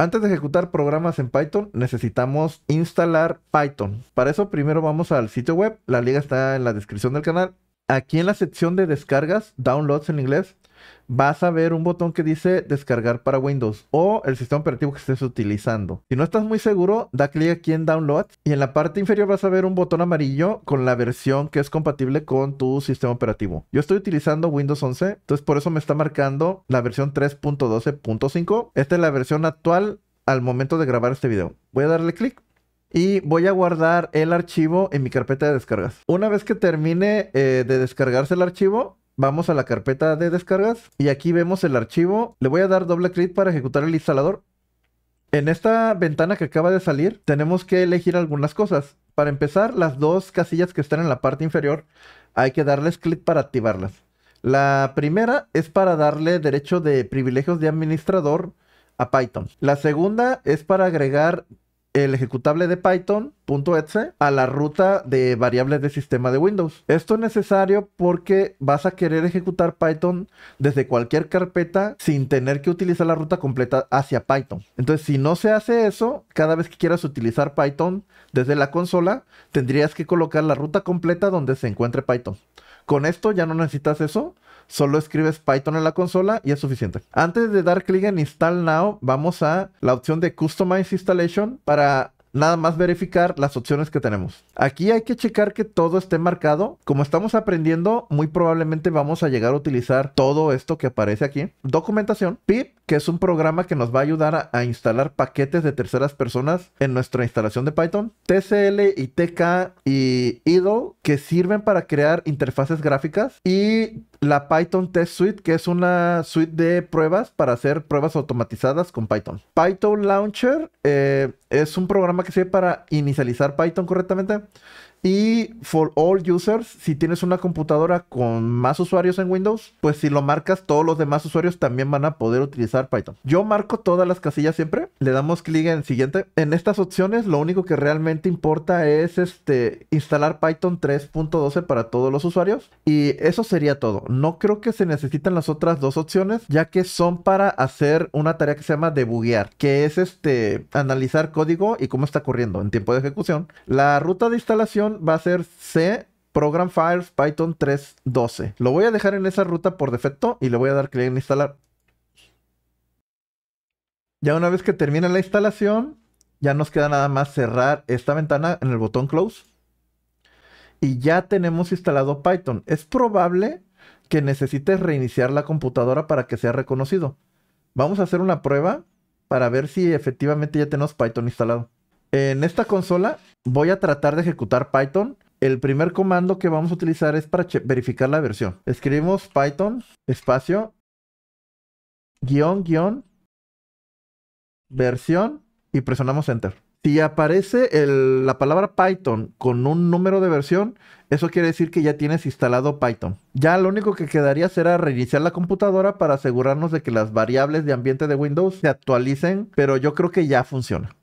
Antes de ejecutar programas en Python, necesitamos instalar Python. Para eso primero vamos al sitio web, la liga está en la descripción del canal. Aquí en la sección de descargas, downloads en inglés, vas a ver un botón que dice descargar para Windows o el sistema operativo que estés utilizando. Si no estás muy seguro, da clic aquí en Download y en la parte inferior vas a ver un botón amarillo con la versión que es compatible con tu sistema operativo. Yo estoy utilizando Windows 11, entonces por eso me está marcando la versión 3.12.5. Esta es la versión actual al momento de grabar este video. Voy a darle clic y voy a guardar el archivo en mi carpeta de descargas. Una vez que termine eh, de descargarse el archivo, Vamos a la carpeta de descargas y aquí vemos el archivo. Le voy a dar doble clic para ejecutar el instalador. En esta ventana que acaba de salir tenemos que elegir algunas cosas. Para empezar, las dos casillas que están en la parte inferior hay que darles clic para activarlas. La primera es para darle derecho de privilegios de administrador a Python. La segunda es para agregar el ejecutable de Python.exe a la ruta de variables de sistema de Windows. Esto es necesario porque vas a querer ejecutar Python desde cualquier carpeta sin tener que utilizar la ruta completa hacia Python. Entonces, si no se hace eso, cada vez que quieras utilizar Python desde la consola, tendrías que colocar la ruta completa donde se encuentre Python. Con esto ya no necesitas eso. Solo escribes Python en la consola y es suficiente. Antes de dar clic en Install Now, vamos a la opción de Customize Installation para nada más verificar las opciones que tenemos. Aquí hay que checar que todo esté marcado. Como estamos aprendiendo, muy probablemente vamos a llegar a utilizar todo esto que aparece aquí. Documentación, pip que es un programa que nos va a ayudar a, instalar paquetes de terceras personas en nuestra instalación de Python. TCL y TK y IDO, que sirven para crear interfaces gráficas y la Python Test Suite, que es una suite de pruebas para hacer pruebas automatizadas con Python. Python Launcher eh, es un programa que sirve para inicializar Python correctamente y for all users, si tienes una computadora con más usuarios en Windows, pues si lo marcas, todos los demás usuarios también van a poder utilizar Python. Yo marco todas las casillas siempre, le damos clic en siguiente. En estas opciones, lo único que realmente importa es este, instalar Python 3.12 para todos los usuarios. Y eso sería todo. No creo que se necesiten las otras dos opciones, ya que son para hacer una tarea que se llama debuguear, que es este, analizar código y cómo está corriendo en tiempo de ejecución. La ruta de instalación va a ser C Program Files Python 3.12. Lo voy a dejar en esa ruta por defecto y le voy a dar clic en instalar. Ya una vez que termina la instalación, ya nos queda nada más cerrar esta ventana en el botón Close. Y ya tenemos instalado Python. Es probable que necesites reiniciar la computadora para que sea reconocido. Vamos a hacer una prueba para ver si efectivamente ya tenemos Python instalado. En esta consola voy a tratar de ejecutar Python. El primer comando que vamos a utilizar es para verificar la versión. Escribimos Python espacio guión guión versión y presionamos enter. Si aparece la palabra Python con un número de versión, eso quiere decir que ya tienes instalado Python. Ya lo único que quedaría será reiniciar la computadora para asegurarnos de que las variables de ambiente de Windows se actualicen, pero yo creo que ya funciona.